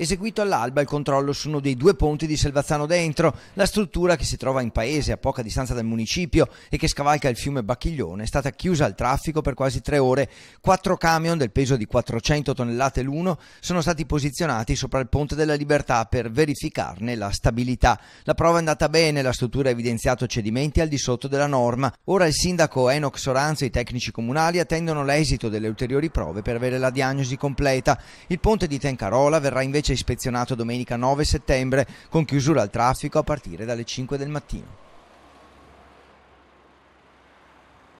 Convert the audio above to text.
eseguito all'alba il controllo su uno dei due ponti di Selvazzano Dentro, la struttura che si trova in paese a poca distanza dal municipio e che scavalca il fiume Bacchiglione, è stata chiusa al traffico per quasi tre ore. Quattro camion del peso di 400 tonnellate l'uno sono stati posizionati sopra il ponte della Libertà per verificarne la stabilità. La prova è andata bene, la struttura ha evidenziato cedimenti al di sotto della norma. Ora il sindaco Enoch Soranzo e i tecnici comunali attendono l'esito delle ulteriori prove per avere la diagnosi completa. Il ponte di Tencarola verrà invece invece ispezionato domenica 9 settembre con chiusura al traffico a partire dalle 5 del mattino.